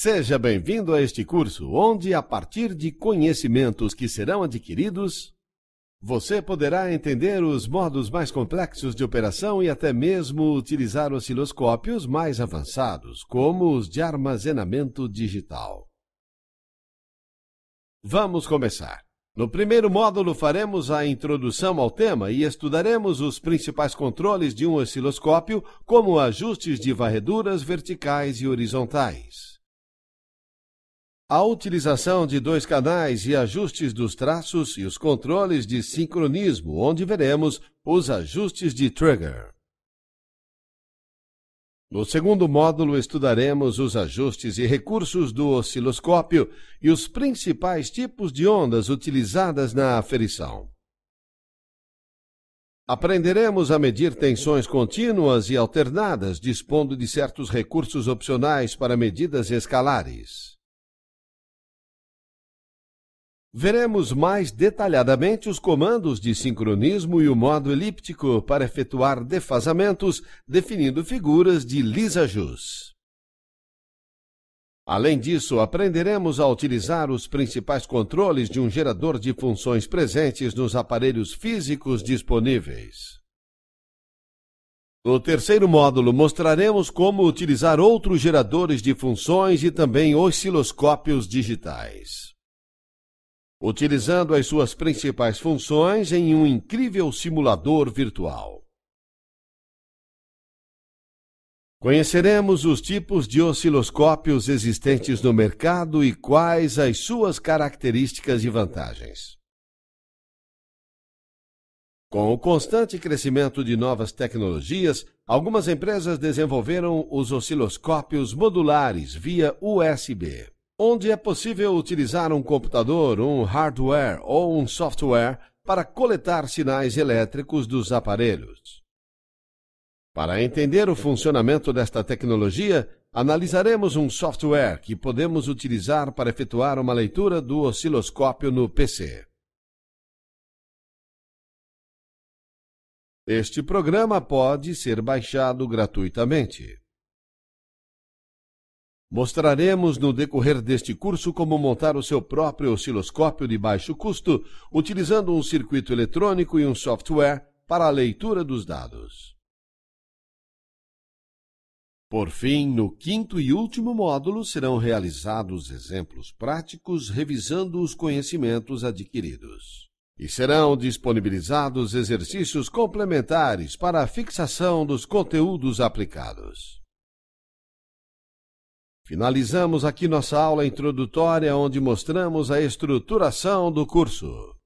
Seja bem-vindo a este curso, onde, a partir de conhecimentos que serão adquiridos, você poderá entender os modos mais complexos de operação e até mesmo utilizar osciloscópios mais avançados, como os de armazenamento digital. Vamos começar. No primeiro módulo, faremos a introdução ao tema e estudaremos os principais controles de um osciloscópio, como ajustes de varreduras verticais e horizontais. A utilização de dois canais e ajustes dos traços e os controles de sincronismo, onde veremos os ajustes de trigger. No segundo módulo, estudaremos os ajustes e recursos do osciloscópio e os principais tipos de ondas utilizadas na aferição. Aprenderemos a medir tensões contínuas e alternadas, dispondo de certos recursos opcionais para medidas escalares. Veremos mais detalhadamente os comandos de sincronismo e o modo elíptico para efetuar defasamentos, definindo figuras de lisa jus. Além disso, aprenderemos a utilizar os principais controles de um gerador de funções presentes nos aparelhos físicos disponíveis. No terceiro módulo, mostraremos como utilizar outros geradores de funções e também osciloscópios digitais utilizando as suas principais funções em um incrível simulador virtual. Conheceremos os tipos de osciloscópios existentes no mercado e quais as suas características e vantagens. Com o constante crescimento de novas tecnologias, algumas empresas desenvolveram os osciloscópios modulares via USB onde é possível utilizar um computador, um hardware ou um software para coletar sinais elétricos dos aparelhos. Para entender o funcionamento desta tecnologia, analisaremos um software que podemos utilizar para efetuar uma leitura do osciloscópio no PC. Este programa pode ser baixado gratuitamente. Mostraremos no decorrer deste curso como montar o seu próprio osciloscópio de baixo custo, utilizando um circuito eletrônico e um software para a leitura dos dados. Por fim, no quinto e último módulo, serão realizados exemplos práticos revisando os conhecimentos adquiridos. E serão disponibilizados exercícios complementares para a fixação dos conteúdos aplicados. Finalizamos aqui nossa aula introdutória, onde mostramos a estruturação do curso.